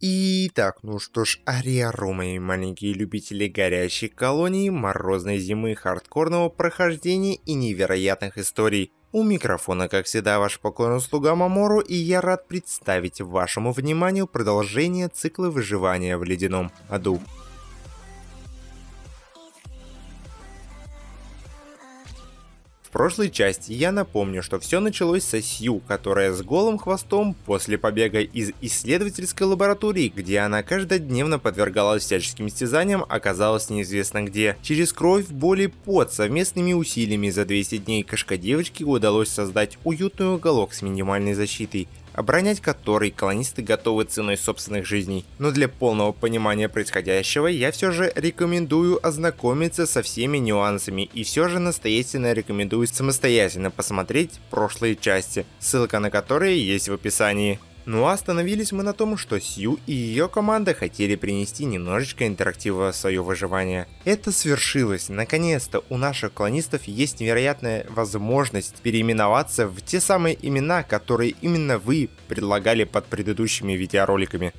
Итак, ну что ж, Ариару, мои маленькие любители горящих колоний, морозной зимы, хардкорного прохождения и невероятных историй. У микрофона, как всегда, ваш покорный слуга Мамору, и я рад представить вашему вниманию продолжение цикла выживания в ледяном аду. В прошлой части я напомню, что все началось со Сью, которая с голым хвостом после побега из исследовательской лаборатории, где она каждодневно подвергалась всяческим стязаниям, оказалась неизвестно где. Через кровь, боль и пот совместными усилиями за 200 дней кошка девочки удалось создать уютный уголок с минимальной защитой оборонять который колонисты готовы ценой собственных жизней. Но для полного понимания происходящего я все же рекомендую ознакомиться со всеми нюансами и все же настоятельно рекомендую самостоятельно посмотреть прошлые части, ссылка на которые есть в описании. Ну а остановились мы на том, что Сью и ее команда хотели принести немножечко интерактива в свое выживание. Это свершилось, наконец-то у наших колонистов есть невероятная возможность переименоваться в те самые имена, которые именно вы предлагали под предыдущими видеороликами.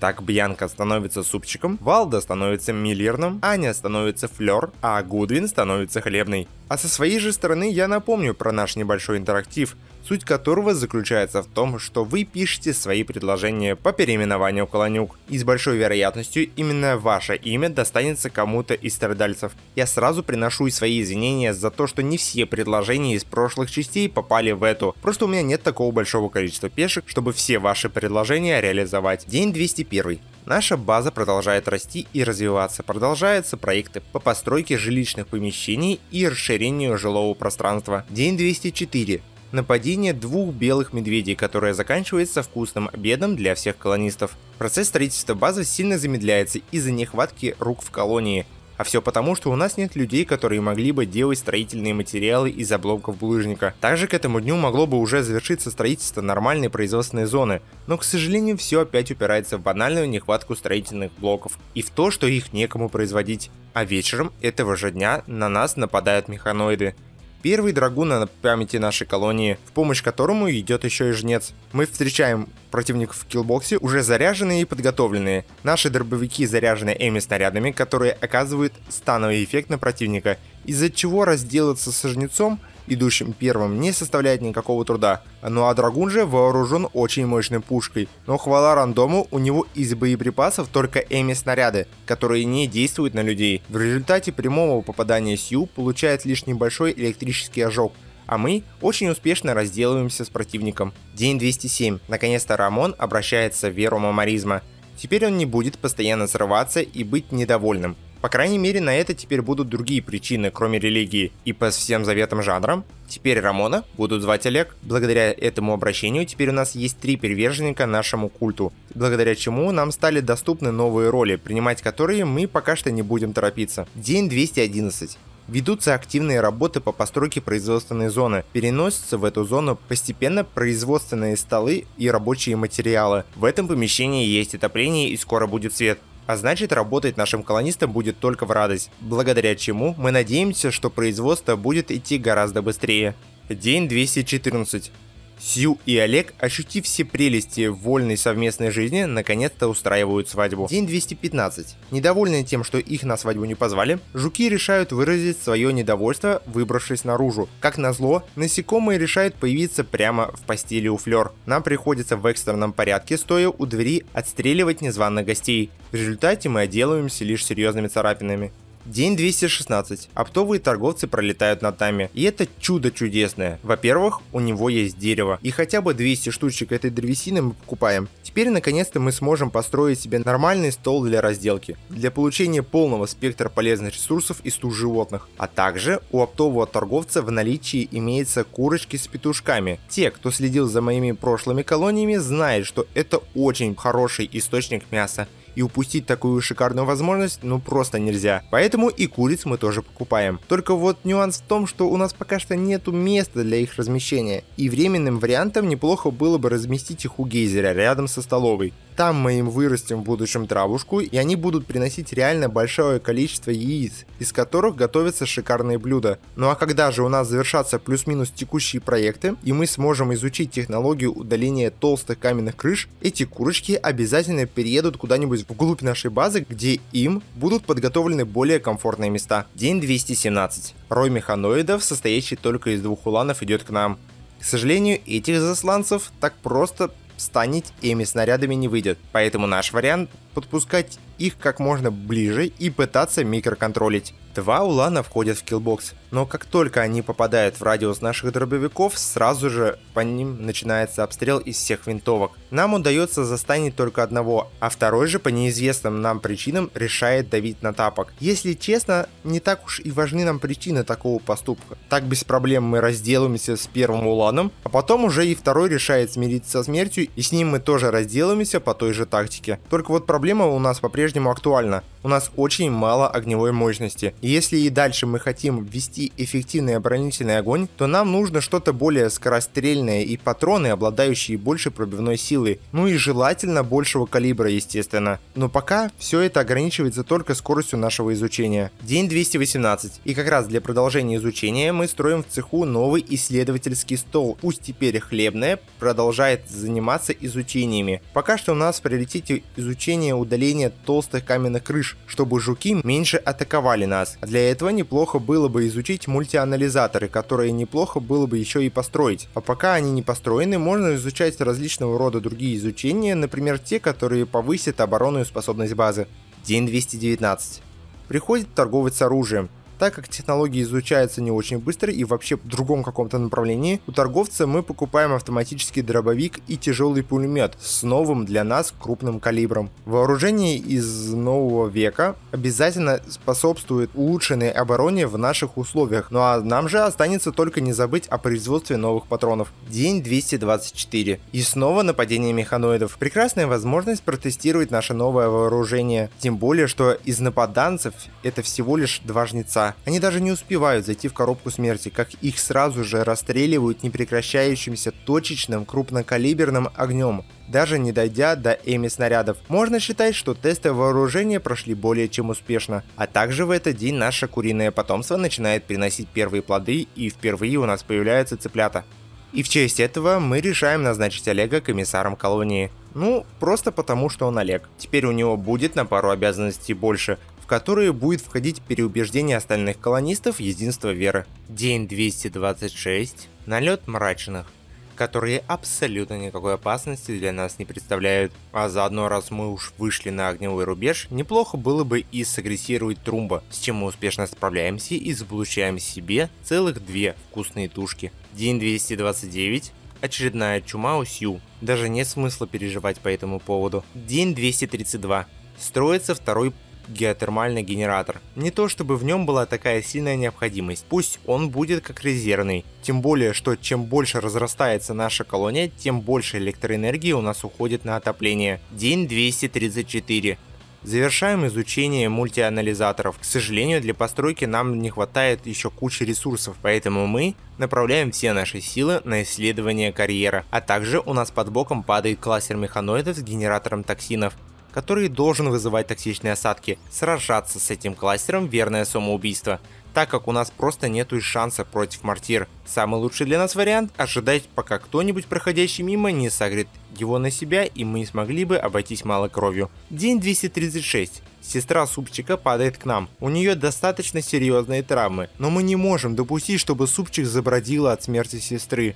Так Бьянка становится супчиком, Валда становится миллерным, Аня становится флер, а Гудвин становится хлебной. А со своей же стороны я напомню про наш небольшой интерактив – суть которого заключается в том, что вы пишете свои предложения по переименованию колонюк, и с большой вероятностью именно ваше имя достанется кому-то из страдальцев. Я сразу приношу и свои извинения за то, что не все предложения из прошлых частей попали в эту, просто у меня нет такого большого количества пешек, чтобы все ваши предложения реализовать. День 201. Наша база продолжает расти и развиваться. Продолжаются проекты по постройке жилищных помещений и расширению жилого пространства. День 204 нападение двух белых медведей, которое заканчивается вкусным обедом для всех колонистов. Процесс строительства базы сильно замедляется из-за нехватки рук в колонии, а все потому, что у нас нет людей, которые могли бы делать строительные материалы из обломков булыжника. Также к этому дню могло бы уже завершиться строительство нормальной производственной зоны, но, к сожалению, все опять упирается в банальную нехватку строительных блоков и в то, что их некому производить. А вечером этого же дня на нас нападают механоиды. Первый драгун на памяти нашей колонии, в помощь которому идет еще и жнец. Мы встречаем противников в киллбоксе уже заряженные и подготовленные. Наши дробовики заряжены эми снарядами, которые оказывают становый эффект на противника, из-за чего разделаться со жнецом идущим первым, не составляет никакого труда. Ну а Драгун же вооружен очень мощной пушкой, но хвала рандому, у него из боеприпасов только эми-снаряды, которые не действуют на людей. В результате прямого попадания Сью получает лишь небольшой электрический ожог, а мы очень успешно разделываемся с противником. День 207. Наконец-то Рамон обращается в веру мамаризма. Теперь он не будет постоянно срываться и быть недовольным. По крайней мере, на это теперь будут другие причины, кроме религии и по всем заветам жанрам. Теперь Рамона будут звать Олег. Благодаря этому обращению теперь у нас есть три приверженника нашему культу, благодаря чему нам стали доступны новые роли, принимать которые мы пока что не будем торопиться. День 211 ведутся активные работы по постройке производственной зоны. Переносятся в эту зону постепенно производственные столы и рабочие материалы. В этом помещении есть отопление и скоро будет свет а значит работать нашим колонистам будет только в радость, благодаря чему мы надеемся, что производство будет идти гораздо быстрее. День 214. Сью и Олег, ощутив все прелести вольной совместной жизни, наконец-то устраивают свадьбу. День 215. Недовольные тем, что их на свадьбу не позвали, жуки решают выразить свое недовольство, выбравшись наружу. Как назло, насекомые решают появиться прямо в постели у флер. Нам приходится в экстренном порядке, стоя у двери, отстреливать незваных гостей. В результате мы отделываемся лишь серьезными царапинами. День 216. Оптовые торговцы пролетают над нами. И это чудо чудесное. Во-первых, у него есть дерево. И хотя бы 200 штучек этой древесины мы покупаем. Теперь наконец-то мы сможем построить себе нормальный стол для разделки. Для получения полного спектра полезных ресурсов из туш животных. А также у оптового торговца в наличии имеются курочки с петушками. Те, кто следил за моими прошлыми колониями, знают, что это очень хороший источник мяса и упустить такую шикарную возможность ну просто нельзя. Поэтому и куриц мы тоже покупаем. Только вот нюанс в том, что у нас пока что нету места для их размещения, и временным вариантом неплохо было бы разместить их у гейзера рядом со столовой. Там мы им вырастим в будущем травушку, и они будут приносить реально большое количество яиц, из которых готовятся шикарные блюда. Ну а когда же у нас завершатся плюс-минус текущие проекты, и мы сможем изучить технологию удаления толстых каменных крыш, эти курочки обязательно переедут куда-нибудь вглубь нашей базы, где им будут подготовлены более комфортные места. День 217. Рой механоидов, состоящий только из двух уланов, идет к нам. К сожалению, этих засланцев так просто станить ими снарядами не выйдет, поэтому наш вариант подпускать их как можно ближе и пытаться микроконтролить. Два улана входят в киллбокс, но как только они попадают в радиус наших дробовиков, сразу же по ним начинается обстрел из всех винтовок. Нам удается застанить только одного, а второй же по неизвестным нам причинам решает давить на тапок. Если честно, не так уж и важны нам причины такого поступка. Так без проблем мы разделаемся с первым уланом, а потом уже и второй решает смириться со смертью, и с ним мы тоже разделаемся по той же тактике. Только вот проблема у нас по-прежнему актуальна у нас очень мало огневой мощности. И если и дальше мы хотим ввести эффективный оборонительный огонь, то нам нужно что-то более скорострельное и патроны, обладающие больше пробивной силы, ну и желательно большего калибра, естественно. Но пока все это ограничивается только скоростью нашего изучения. День 218, и как раз для продолжения изучения мы строим в цеху новый исследовательский стол, пусть теперь хлебная продолжает заниматься изучениями. Пока что у нас в приоритете изучение удаления толстых каменных крыш, лишь, чтобы жуки меньше атаковали нас. Для этого неплохо было бы изучить мультианализаторы, которые неплохо было бы еще и построить. А пока они не построены, можно изучать различного рода другие изучения, например те, которые повысят оборонную способность базы. День 219. Приходит торговец оружием. Так как технология изучается не очень быстро и вообще в другом каком-то направлении, у торговца мы покупаем автоматический дробовик и тяжелый пулемет с новым для нас крупным калибром. Вооружение из нового века обязательно способствует улучшенной обороне в наших условиях, ну а нам же останется только не забыть о производстве новых патронов. День 224. И снова нападение механоидов. Прекрасная возможность протестировать наше новое вооружение. Тем более, что из нападанцев это всего лишь два жнеца. Они даже не успевают зайти в коробку смерти, как их сразу же расстреливают непрекращающимся точечным крупнокалиберным огнем, даже не дойдя до эми снарядов. Можно считать, что тесты вооружения прошли более чем успешно. А также в этот день наше куриное потомство начинает приносить первые плоды и впервые у нас появляются цыплята. И в честь этого мы решаем назначить Олега комиссаром колонии. Ну, просто потому, что он Олег. Теперь у него будет на пару обязанностей больше, которые будет входить переубеждение остальных колонистов единства веры. День 226. Налет мрачных которые абсолютно никакой опасности для нас не представляют. А заодно, раз мы уж вышли на огневой рубеж, неплохо было бы и сагрессировать Трумба, с чем мы успешно справляемся и заполучаем себе целых две вкусные тушки. День 229. Очередная чума у Сью. Даже нет смысла переживать по этому поводу. День 232. Строится второй геотермальный генератор. Не то чтобы в нем была такая сильная необходимость, пусть он будет как резервный. Тем более, что чем больше разрастается наша колония, тем больше электроэнергии у нас уходит на отопление. День 234. Завершаем изучение мультианализаторов. К сожалению, для постройки нам не хватает еще кучи ресурсов, поэтому мы направляем все наши силы на исследование карьера. А также у нас под боком падает кластер механоидов с генератором токсинов который должен вызывать токсичные осадки. Сражаться с этим кластером – верное самоубийство, так как у нас просто нету шанса против мортир. Самый лучший для нас вариант – ожидать, пока кто-нибудь проходящий мимо не согрет его на себя, и мы не смогли бы обойтись мало кровью. День 236. Сестра Супчика падает к нам. У нее достаточно серьезные травмы, но мы не можем допустить, чтобы Супчик забродила от смерти сестры.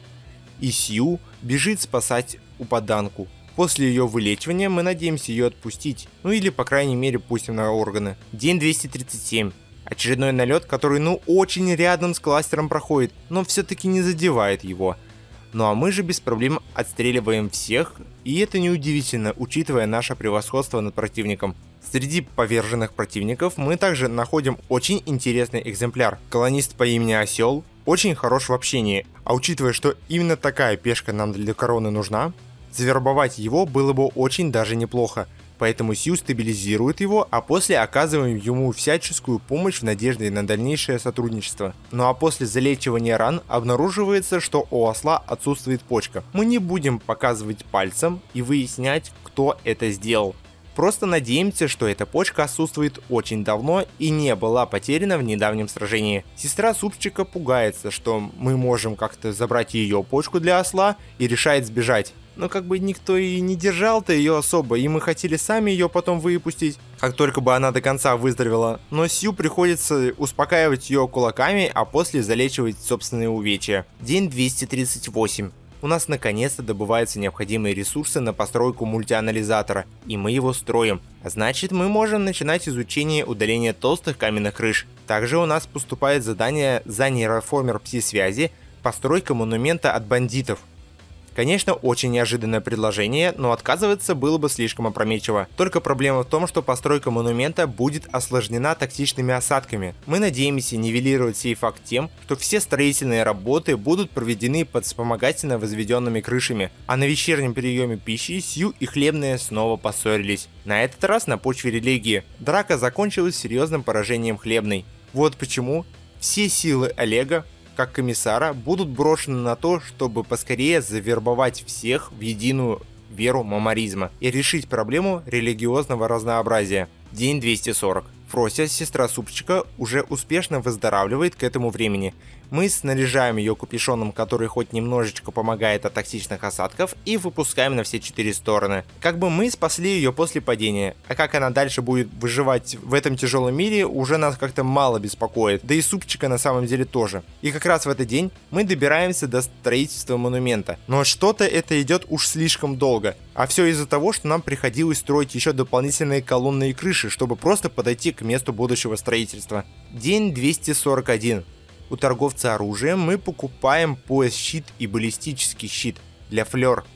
И Сью бежит спасать упаданку. После ее вылечивания мы надеемся ее отпустить, ну или по крайней мере пустим на органы. День 237. Очередной налет, который ну очень рядом с кластером проходит, но все-таки не задевает его. Ну а мы же без проблем отстреливаем всех, и это неудивительно, учитывая наше превосходство над противником. Среди поверженных противников мы также находим очень интересный экземпляр. Колонист по имени Осел, очень хорош в общении, а учитывая, что именно такая пешка нам для короны нужна, Завербовать его было бы очень даже неплохо, поэтому Сью стабилизирует его, а после оказываем ему всяческую помощь в надежде на дальнейшее сотрудничество. Ну а после залечивания ран обнаруживается, что у осла отсутствует почка. Мы не будем показывать пальцем и выяснять, кто это сделал. Просто надеемся, что эта почка отсутствует очень давно и не была потеряна в недавнем сражении. Сестра супчика пугается, что мы можем как-то забрать ее почку для осла и решает сбежать но как бы никто и не держал-то ее особо, и мы хотели сами ее потом выпустить, как только бы она до конца выздоровела. Но Сью приходится успокаивать ее кулаками, а после залечивать собственные увечья. День 238 у нас наконец-то добываются необходимые ресурсы на постройку мультианализатора, и мы его строим. А значит, мы можем начинать изучение удаления толстых каменных крыш. Также у нас поступает задание за нейроформер пси-связи «Постройка монумента от бандитов». Конечно, очень неожиданное предложение, но отказываться было бы слишком опрометчиво. Только проблема в том, что постройка монумента будет осложнена токсичными осадками. Мы надеемся нивелировать сей факт тем, что все строительные работы будут проведены под вспомогательно возведенными крышами, а на вечернем приеме пищи Сью и Хлебная снова поссорились. На этот раз на почве религии. Драка закончилась серьезным поражением Хлебной. Вот почему все силы Олега как комиссара будут брошены на то, чтобы поскорее завербовать всех в единую веру мамаризма и решить проблему религиозного разнообразия. День 240. Фрося, сестра супчика, уже успешно выздоравливает к этому времени. Мы снаряжаем ее капюшоном, который хоть немножечко помогает от токсичных осадков, и выпускаем на все четыре стороны. Как бы мы спасли ее после падения, а как она дальше будет выживать в этом тяжелом мире, уже нас как-то мало беспокоит, да и супчика на самом деле тоже. И как раз в этот день мы добираемся до строительства монумента. Но что-то это идет уж слишком долго. А все из-за того, что нам приходилось строить еще дополнительные колонны и крыши, чтобы просто подойти к месту будущего строительства. День 241. У торговца оружием мы покупаем пояс-щит и баллистический щит для флер –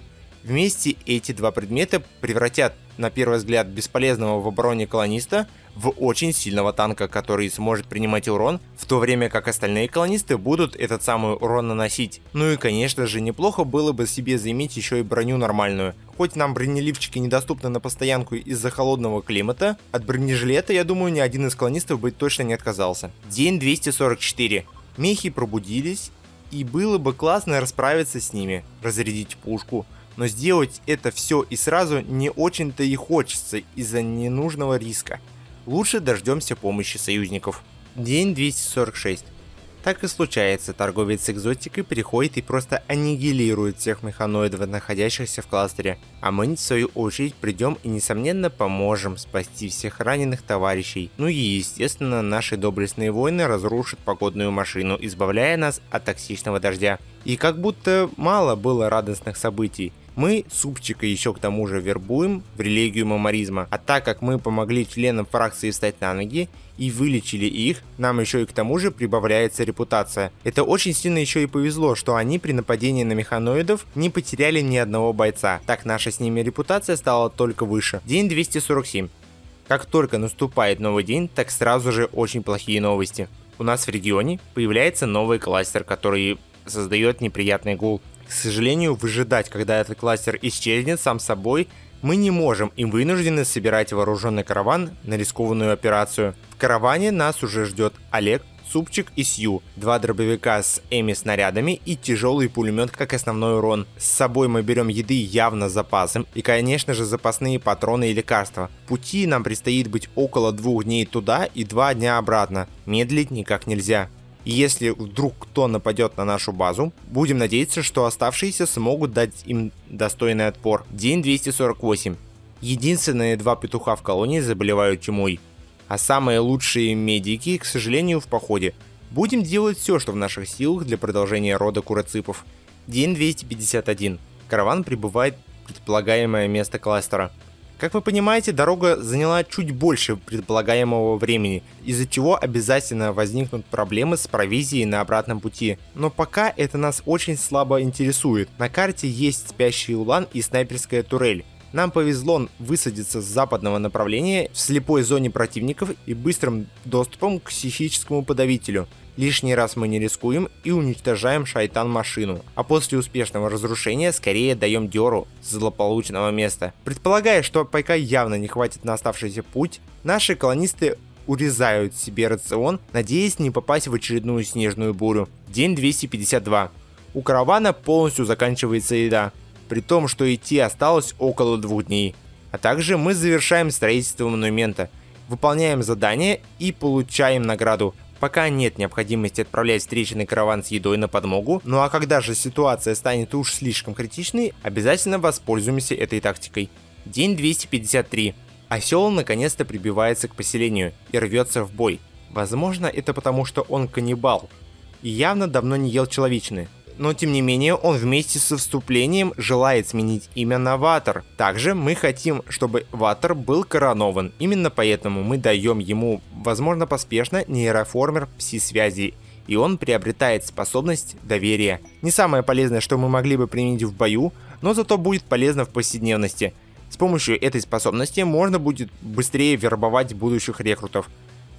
Вместе эти два предмета превратят, на первый взгляд, бесполезного в обороне колониста в очень сильного танка, который сможет принимать урон, в то время как остальные колонисты будут этот самый урон наносить. Ну и конечно же, неплохо было бы себе заиметь еще и броню нормальную. Хоть нам бронеливчики недоступны на постоянку из-за холодного климата, от бронежилета, я думаю, ни один из колонистов бы точно не отказался. День 244. Мехи пробудились, и было бы классно расправиться с ними, разрядить пушку, но сделать это все и сразу не очень-то и хочется из-за ненужного риска. Лучше дождемся помощи союзников. День 246. Так и случается, торговец с экзотикой приходит и просто аннигилирует всех механоидов, находящихся в кластере. А мы, в свою очередь, придем и, несомненно, поможем спасти всех раненых товарищей. Ну и, естественно, наши доблестные воины разрушат погодную машину, избавляя нас от токсичного дождя. И как будто мало было радостных событий. Мы Супчика еще к тому же вербуем в религию мамаризма, а так как мы помогли членам фракции встать на ноги и вылечили их, нам еще и к тому же прибавляется репутация. Это очень сильно еще и повезло, что они при нападении на механоидов не потеряли ни одного бойца. Так наша с ними репутация стала только выше. День 247. Как только наступает новый день, так сразу же очень плохие новости. У нас в регионе появляется новый кластер, который создает неприятный гул. К сожалению, выжидать, когда этот кластер исчезнет сам собой, мы не можем и вынуждены собирать вооруженный караван на рискованную операцию. В караване нас уже ждет Олег, Супчик и Сью, два дробовика с эми снарядами и тяжелый пулемет как основной урон. С собой мы берем еды явно с запасом и, конечно же, запасные патроны и лекарства. Пути нам предстоит быть около двух дней туда и два дня обратно. Медлить никак нельзя. Если вдруг кто нападет на нашу базу, будем надеяться, что оставшиеся смогут дать им достойный отпор. День 248. Единственные два петуха в колонии заболевают чумой. А самые лучшие медики, к сожалению, в походе. Будем делать все, что в наших силах для продолжения рода кураципов. День 251. Караван прибывает в предполагаемое место кластера. Как вы понимаете, дорога заняла чуть больше предполагаемого времени, из-за чего обязательно возникнут проблемы с провизией на обратном пути. Но пока это нас очень слабо интересует. На карте есть спящий улан и снайперская турель. Нам повезло высадиться с западного направления в слепой зоне противников и быстрым доступом к психическому подавителю. Лишний раз мы не рискуем и уничтожаем шайтан-машину, а после успешного разрушения скорее даем деру с злополучного места. Предполагая, что пайка явно не хватит на оставшийся путь, наши колонисты урезают себе рацион, надеясь не попасть в очередную снежную бурю. День 252. У каравана полностью заканчивается еда при том, что идти осталось около двух дней. А также мы завершаем строительство монумента, выполняем задание и получаем награду. Пока нет необходимости отправлять встречный караван с едой на подмогу, ну а когда же ситуация станет уж слишком критичной, обязательно воспользуемся этой тактикой. День 253. Осел а наконец-то прибивается к поселению и рвется в бой. Возможно, это потому, что он каннибал и явно давно не ел человечные но тем не менее он вместе со вступлением желает сменить имя на Ватер. Также мы хотим, чтобы Ватер был коронован, именно поэтому мы даем ему, возможно поспешно, нейроформер пси-связи и он приобретает способность доверия. Не самое полезное, что мы могли бы применить в бою, но зато будет полезно в повседневности. С помощью этой способности можно будет быстрее вербовать будущих рекрутов.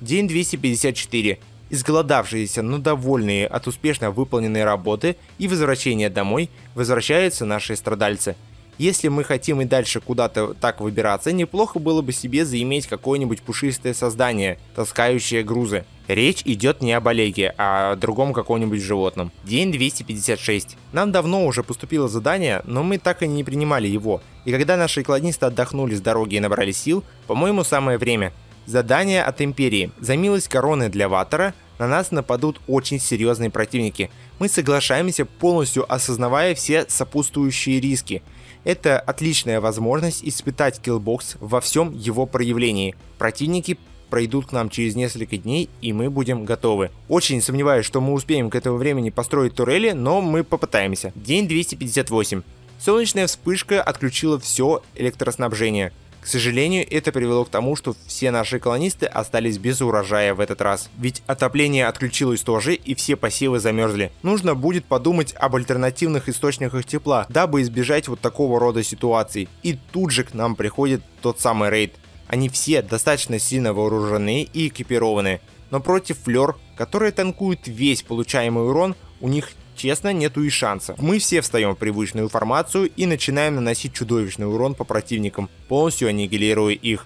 День 254. Изголодавшиеся, но довольные от успешно выполненной работы и возвращения домой возвращаются наши страдальцы. Если мы хотим и дальше куда-то так выбираться, неплохо было бы себе заиметь какое-нибудь пушистое создание, таскающее грузы. Речь идет не об Олеге, а о другом каком-нибудь животном. День 256. Нам давно уже поступило задание, но мы так и не принимали его. И когда наши кладнисты отдохнули с дороги и набрали сил, по-моему, самое время. Задание от Империи. За милость короны для Ватора на нас нападут очень серьезные противники. Мы соглашаемся, полностью осознавая все сопутствующие риски. Это отличная возможность испытать киллбокс во всем его проявлении. Противники пройдут к нам через несколько дней, и мы будем готовы. Очень сомневаюсь, что мы успеем к этому времени построить турели, но мы попытаемся. День 258. Солнечная вспышка отключила все электроснабжение сожалению, это привело к тому, что все наши колонисты остались без урожая в этот раз. Ведь отопление отключилось тоже, и все посевы замерзли. Нужно будет подумать об альтернативных источниках тепла, дабы избежать вот такого рода ситуаций. И тут же к нам приходит тот самый рейд. Они все достаточно сильно вооружены и экипированы, но против флер, которые танкуют весь получаемый урон, у них Честно, нету и шанса. Мы все встаем в привычную формацию и начинаем наносить чудовищный урон по противникам, полностью аннигилируя их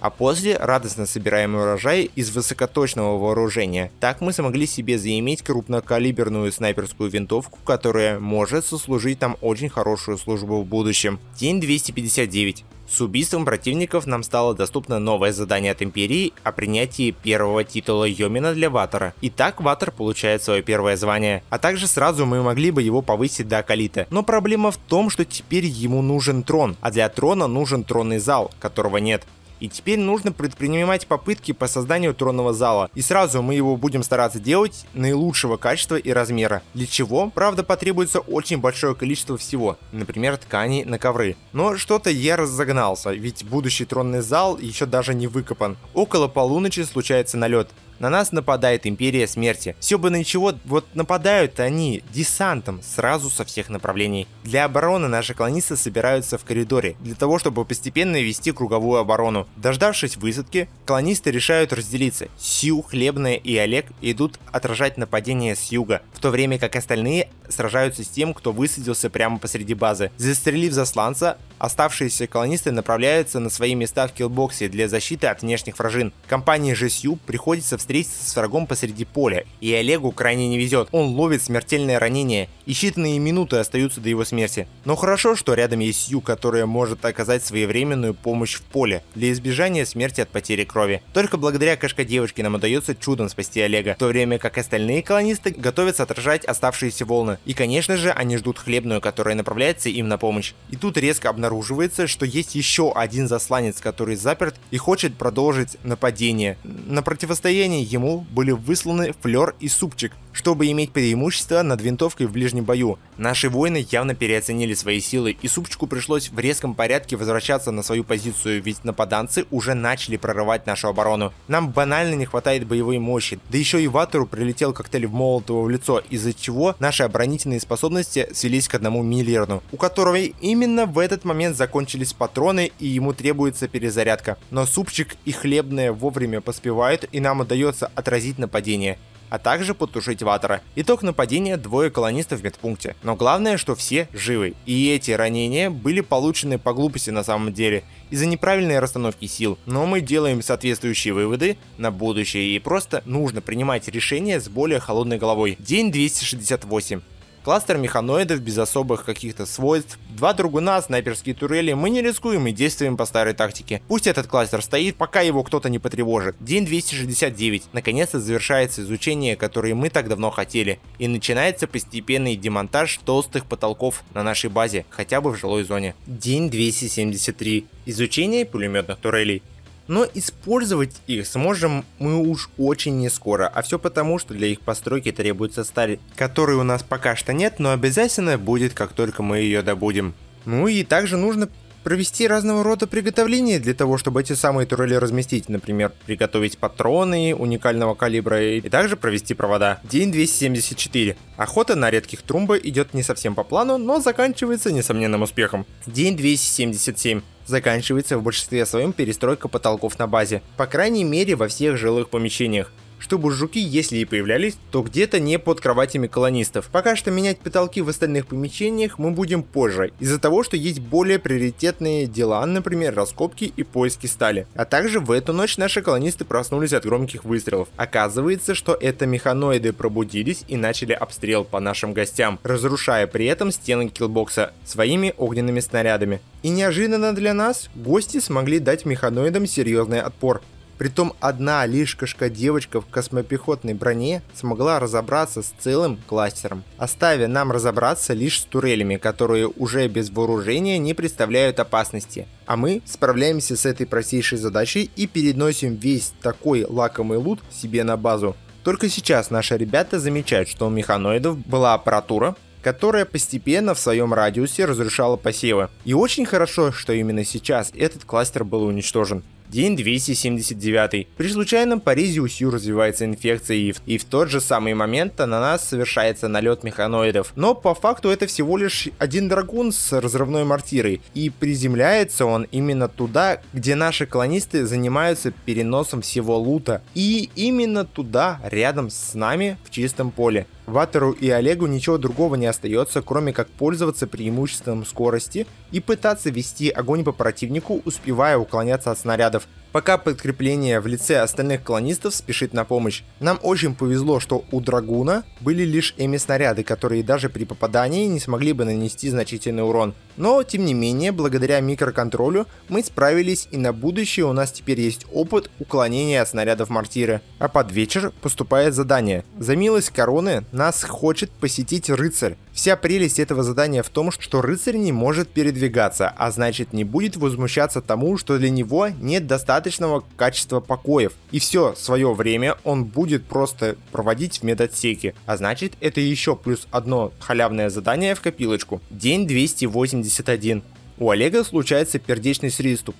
а после радостно собираем урожай из высокоточного вооружения. Так мы смогли себе заиметь крупнокалиберную снайперскую винтовку, которая может сослужить там очень хорошую службу в будущем. День 259. С убийством противников нам стало доступно новое задание от Империи о принятии первого титула Йомина для Ватора. И так Ватор получает свое первое звание. А также сразу мы могли бы его повысить до калита. Но проблема в том, что теперь ему нужен трон, а для трона нужен тронный зал, которого нет. И теперь нужно предпринимать попытки по созданию тронного зала. И сразу мы его будем стараться делать наилучшего качества и размера. Для чего, правда, потребуется очень большое количество всего. Например, тканей на ковры. Но что-то я разогнался, ведь будущий тронный зал еще даже не выкопан. Около полуночи случается налет. На нас нападает Империя Смерти. Все бы ничего, вот нападают они десантом сразу со всех направлений. Для обороны наши колонисты собираются в коридоре, для того, чтобы постепенно вести круговую оборону. Дождавшись высадки, колонисты решают разделиться. Сью, Хлебная и Олег идут отражать нападение с юга, в то время как остальные сражаются с тем, кто высадился прямо посреди базы. Застрелив засланца, оставшиеся колонисты направляются на свои места в киллбоксе для защиты от внешних вражин. Компании GSU приходится встретиться с врагом посреди поля, и Олегу крайне не везет. Он ловит смертельное ранение, и считанные минуты остаются до его смерти. Но хорошо, что рядом есть Ю, которая может оказать своевременную помощь в поле для избежания смерти от потери крови. Только благодаря кашка-девушке нам удается чудом спасти Олега, в то время как остальные колонисты готовятся отражать оставшиеся волны. И, конечно же, они ждут хлебную, которая направляется им на помощь. И тут резко обнаруживается, что есть еще один засланец, который заперт и хочет продолжить нападение. На противостояние ему были высланы флер и супчик, чтобы иметь преимущество над винтовкой в ближнем бою, наши воины явно переоценили свои силы, и Супчику пришлось в резком порядке возвращаться на свою позицию, ведь нападанцы уже начали прорывать нашу оборону. Нам банально не хватает боевой мощи, да еще и Ватору прилетел коктейль в молотого в лицо, из-за чего наши оборонительные способности свелись к одному миллиарду, у которого именно в этот момент закончились патроны и ему требуется перезарядка. Но Супчик и хлебное вовремя поспевают, и нам удается отразить нападение а также потушить ватера. Итог нападения двое колонистов в медпункте. Но главное, что все живы. И эти ранения были получены по глупости на самом деле, из-за неправильной расстановки сил. Но мы делаем соответствующие выводы на будущее и просто нужно принимать решения с более холодной головой. День 268. Кластер механоидов без особых каких-то свойств. Два другуна, снайперские турели. Мы не рискуем и действуем по старой тактике. Пусть этот кластер стоит, пока его кто-то не потревожит. День 269. Наконец-то завершается изучение, которое мы так давно хотели. И начинается постепенный демонтаж толстых потолков на нашей базе, хотя бы в жилой зоне. День 273. Изучение пулеметных турелей но использовать их сможем мы уж очень не скоро, а все потому, что для их постройки требуется сталь, которой у нас пока что нет, но обязательно будет, как только мы ее добудем. Ну и также нужно провести разного рода приготовления для того, чтобы эти самые турели разместить. Например, приготовить патроны уникального калибра и также провести провода. День 274. Охота на редких трумба идет не совсем по плану, но заканчивается несомненным успехом. День 277 заканчивается в большинстве своем перестройка потолков на базе, по крайней мере во всех жилых помещениях чтобы жуки, если и появлялись, то где-то не под кроватями колонистов. Пока что менять потолки в остальных помещениях мы будем позже, из-за того, что есть более приоритетные дела, например, раскопки и поиски стали. А также в эту ночь наши колонисты проснулись от громких выстрелов. Оказывается, что это механоиды пробудились и начали обстрел по нашим гостям, разрушая при этом стены киллбокса своими огненными снарядами. И неожиданно для нас гости смогли дать механоидам серьезный отпор, Притом одна лишь кошка-девочка в космопехотной броне смогла разобраться с целым кластером, оставя нам разобраться лишь с турелями, которые уже без вооружения не представляют опасности. А мы справляемся с этой простейшей задачей и переносим весь такой лакомый лут себе на базу. Только сейчас наши ребята замечают, что у механоидов была аппаратура, которая постепенно в своем радиусе разрушала посевы. И очень хорошо, что именно сейчас этот кластер был уничтожен. День 279. При случайном порезе у Сью развивается инфекция ИФТ, и в тот же самый момент на нас совершается налет механоидов. Но по факту это всего лишь один драгун с разрывной мортирой, и приземляется он именно туда, где наши колонисты занимаются переносом всего лута. И именно туда, рядом с нами, в чистом поле. Ватеру и Олегу ничего другого не остается, кроме как пользоваться преимуществом скорости и пытаться вести огонь по противнику, успевая уклоняться от снарядов Пока подкрепление в лице остальных колонистов спешит на помощь. Нам очень повезло, что у Драгуна были лишь эми-снаряды, которые даже при попадании не смогли бы нанести значительный урон. Но, тем не менее, благодаря микроконтролю мы справились и на будущее у нас теперь есть опыт уклонения от снарядов мортиры. А под вечер поступает задание. За милость короны нас хочет посетить рыцарь. Вся прелесть этого задания в том, что рыцарь не может передвигаться, а значит не будет возмущаться тому, что для него нет достаточно достаточного качества покоев. И все свое время он будет просто проводить в медотсеке. А значит, это еще плюс одно халявное задание в копилочку. День 281. У Олега случается пердечный приступ.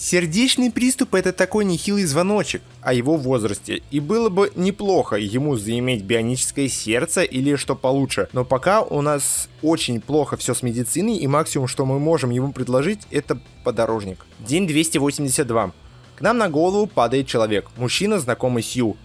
Сердечный приступ это такой нехилый звоночек о его возрасте, и было бы неплохо ему заиметь бионическое сердце или что получше, но пока у нас очень плохо все с медициной, и максимум, что мы можем ему предложить, это подорожник. День 282. К нам на голову падает человек, мужчина, знакомый Сью.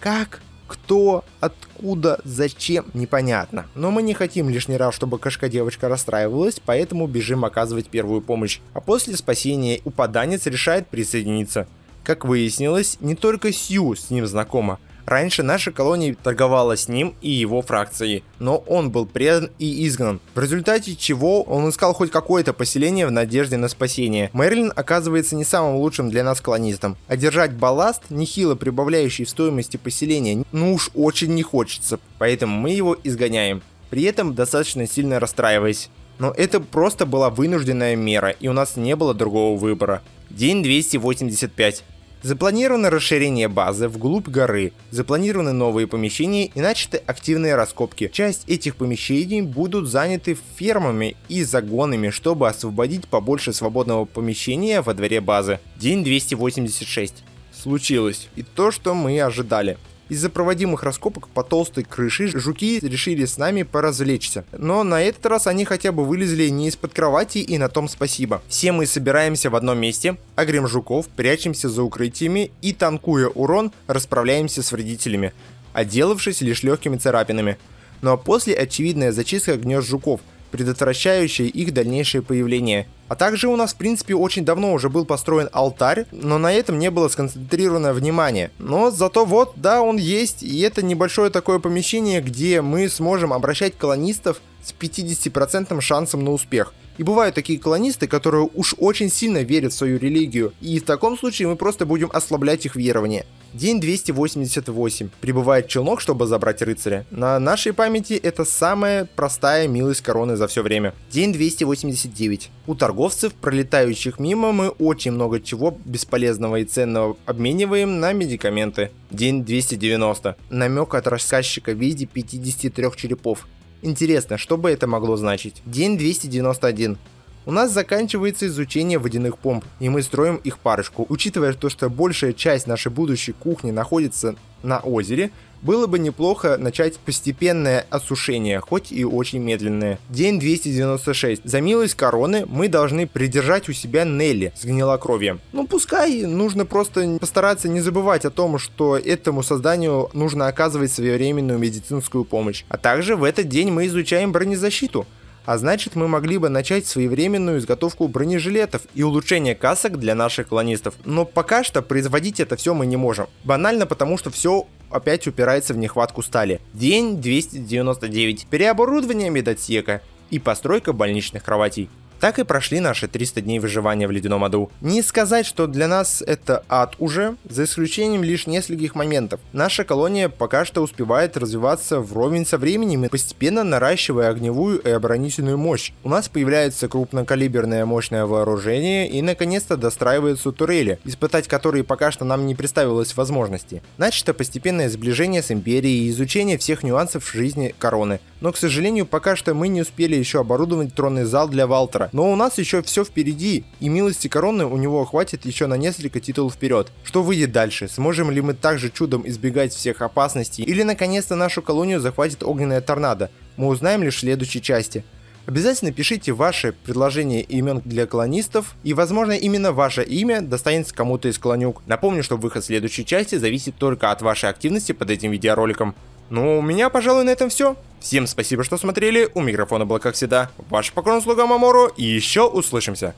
«Как? Кто, откуда, зачем, непонятно. Но мы не хотим лишний раз, чтобы кошка-девочка расстраивалась, поэтому бежим оказывать первую помощь. А после спасения упаданец решает присоединиться. Как выяснилось, не только Сью с ним знакома, Раньше наша колония торговала с ним и его фракцией, но он был предан и изгнан, в результате чего он искал хоть какое-то поселение в надежде на спасение. Мэрилин оказывается не самым лучшим для нас колонистом. Одержать балласт, нехило прибавляющий в стоимости поселения, ну уж очень не хочется, поэтому мы его изгоняем, при этом достаточно сильно расстраиваясь. Но это просто была вынужденная мера, и у нас не было другого выбора. День 285. Запланировано расширение базы вглубь горы, запланированы новые помещения и начаты активные раскопки. Часть этих помещений будут заняты фермами и загонами, чтобы освободить побольше свободного помещения во дворе базы. День 286. Случилось. И то, что мы ожидали. Из-за проводимых раскопок по толстой крыше жуки решили с нами поразвлечься. Но на этот раз они хотя бы вылезли не из-под кровати и на том спасибо. Все мы собираемся в одном месте, агрим жуков, прячемся за укрытиями и, танкуя урон, расправляемся с вредителями, отделавшись лишь легкими царапинами. Ну а после очевидная зачистка гнезд жуков – предотвращающие их дальнейшее появление. А также у нас, в принципе, очень давно уже был построен алтарь, но на этом не было сконцентрировано внимание. Но зато вот, да, он есть, и это небольшое такое помещение, где мы сможем обращать колонистов с 50% шансом на успех. И бывают такие колонисты, которые уж очень сильно верят в свою религию, и в таком случае мы просто будем ослаблять их верование. День 288. Прибывает челнок, чтобы забрать рыцаря. На нашей памяти это самая простая милость короны за все время. День 289. У торговцев, пролетающих мимо, мы очень много чего бесполезного и ценного обмениваем на медикаменты. День 290. Намек от рассказчика в виде 53 черепов. Интересно, что бы это могло значить? День 291. У нас заканчивается изучение водяных помп, и мы строим их парочку. Учитывая то, что большая часть нашей будущей кухни находится на озере, было бы неплохо начать постепенное осушение, хоть и очень медленное. День 296. За милость короны мы должны придержать у себя Нелли с гнилокровием. Ну пускай, нужно просто постараться не забывать о том, что этому созданию нужно оказывать своевременную медицинскую помощь. А также в этот день мы изучаем бронезащиту а значит мы могли бы начать своевременную изготовку бронежилетов и улучшение касок для наших колонистов. Но пока что производить это все мы не можем. Банально потому, что все опять упирается в нехватку стали. День 299. Переоборудование медотсека и постройка больничных кроватей. Так и прошли наши 300 дней выживания в ледяном аду. Не сказать, что для нас это ад уже, за исключением лишь нескольких моментов. Наша колония пока что успевает развиваться вровень со временем, и постепенно наращивая огневую и оборонительную мощь. У нас появляется крупнокалиберное мощное вооружение и наконец-то достраиваются турели, испытать которые пока что нам не представилось возможности. Начато постепенное сближение с империей и изучение всех нюансов жизни короны. Но, к сожалению, пока что мы не успели еще оборудовать тронный зал для Валтера, но у нас еще все впереди, и милости короны у него хватит еще на несколько титулов вперед. Что выйдет дальше? Сможем ли мы также чудом избегать всех опасностей? Или наконец-то нашу колонию захватит огненная торнадо? Мы узнаем лишь в следующей части. Обязательно пишите ваши предложения имен для колонистов, и возможно именно ваше имя достанется кому-то из колонюк. Напомню, что выход следующей части зависит только от вашей активности под этим видеороликом. Ну, у меня, пожалуй, на этом все. Всем спасибо, что смотрели. У микрофона был, как всегда, ваш покорный слуга Мамору. И еще услышимся.